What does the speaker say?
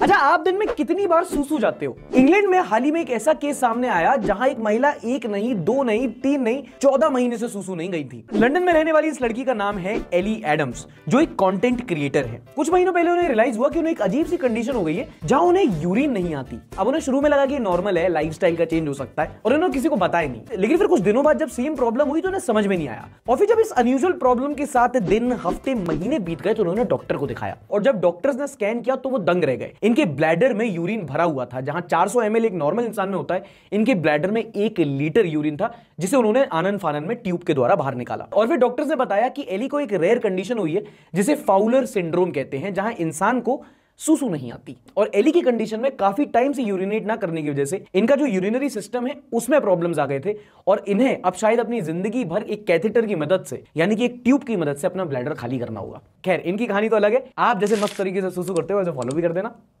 अच्छा आप दिन में कितनी बार सूसू जाते हो इंग्लैंड में हाल ही में एक ऐसा केस सामने आया जहां एक महिला एक नहीं दो नहीं तीन नहीं चौदह महीने से सूसू नहीं गई थी लंदन में रहने वाली इस लड़की का नाम है एली एडम्स जो एक कंटेंट क्रिएटर है कुछ महीनों पहले उन्हें रियलाइज हुआ कि उन्हें एक अजीब सी कंडीशन हो गई है जहां उन्हें यूरिन नहीं आती अब उन्हें शुरू में लगा कि नॉर्मल है लाइफ का चेंज हो सकता है और उन्होंने किसी को बताया नहीं लेकिन फिर कुछ दिनों बाद जब सेम प्रॉब्लम हुई तो उन्हें समझ में नहीं आया और फिर जब इस अनयूजल प्रॉब्लम के साथ दिन हफ्ते महीने बीत गए तो उन्होंने डॉक्टर को दिखाया और जब डॉक्टर्स ने स्कैन किया तो वो दंग रह गए इनके ब्लैडर में यूरिन भरा हुआ था जहां 400 सौ एक नॉर्मल इंसान में होता है इनके ब्लैडर में एक लीटर यूरिन था जिसे उन्होंने आनंद फानन में ट्यूब के द्वारा बाहर निकाला और फिर डॉक्टर ने बताया कि एली को एक रेयर कंडीशन हुई है जिसे फाउलर सिंड्रोम कहते हैं जहां इंसान को सुसु नहीं आती और एली की कंडीशन में काफी टाइम से यूरिनेट ना करने की वजह से इनका जो यूरिनरी सिस्टम है उसमें प्रॉब्लम्स आ गए थे और इन्हें अब शायद अपनी जिंदगी भर एक कैथेटर की मदद से यानी कि एक ट्यूब की मदद से अपना ब्लैडर खाली करना होगा खैर इनकी कहानी तो अलग है आप जैसे मस्त तरीके से सुसु करते हो वैसे फॉलो भी कर देना